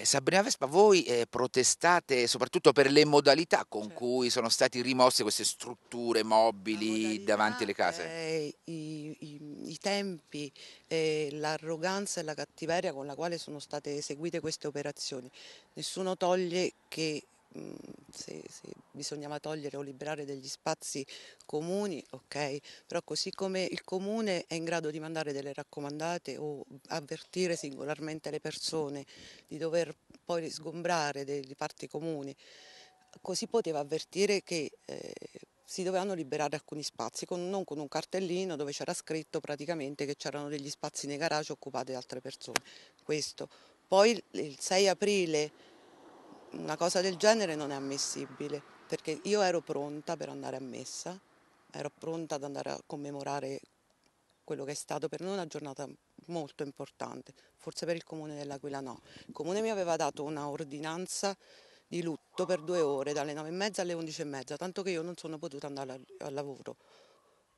Eh, Sabrina Vespa, voi eh, protestate soprattutto per le modalità con certo. cui sono state rimosse queste strutture mobili modalità, davanti alle case? Eh, i, i, i, tempi, eh, l'arroganza e la cattiveria con la quale sono state eseguite queste operazioni. Nessuno toglie che Mm, se, se, bisognava togliere o liberare degli spazi comuni, ok, però così come il comune è in grado di mandare delle raccomandate o avvertire singolarmente le persone di dover poi sgombrare delle parti comuni, così poteva avvertire che eh, si dovevano liberare alcuni spazi, con, non con un cartellino dove c'era scritto praticamente che c'erano degli spazi nei garage occupati da altre persone. Questo. Poi il 6 aprile una cosa del genere non è ammissibile, perché io ero pronta per andare a messa, ero pronta ad andare a commemorare quello che è stato per noi una giornata molto importante, forse per il comune dell'Aquila no. Il comune mi aveva dato una ordinanza di lutto per due ore, dalle e mezza alle e mezza, tanto che io non sono potuta andare al, al lavoro.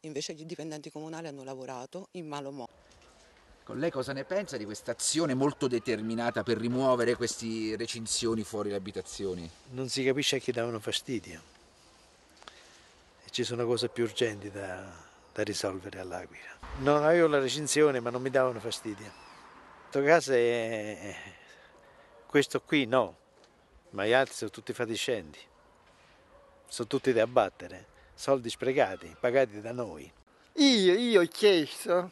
Invece i dipendenti comunali hanno lavorato in malo modo. Ecco, lei cosa ne pensa di questa azione molto determinata per rimuovere queste recinzioni fuori le abitazioni? Non si capisce a chi davano fastidio. E ci sono cose più urgenti da, da risolvere all'Aquila. Non avevo la recinzione, ma non mi davano fastidio. In questo caso è... questo qui no, ma gli altri sono tutti fatiscenti. Sono tutti da abbattere, soldi sprecati, pagati da noi. Io, io ho chiesto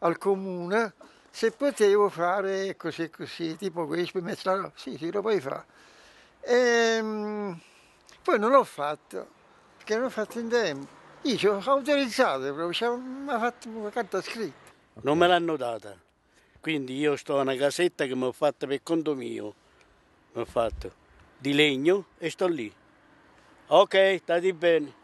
al comune se potevo fare così così, tipo questo, metterlo, sì, sì, lo puoi fare. E, ehm, poi non l'ho fatto, perché non l'ho fatto in tempo. Io ci ho autorizzato, mi ha fatto una carta scritta. Non me l'hanno data, quindi io sto a una casetta che mi ho fatta per conto mio, mi ho fatto, di legno e sto lì. Ok, stati bene.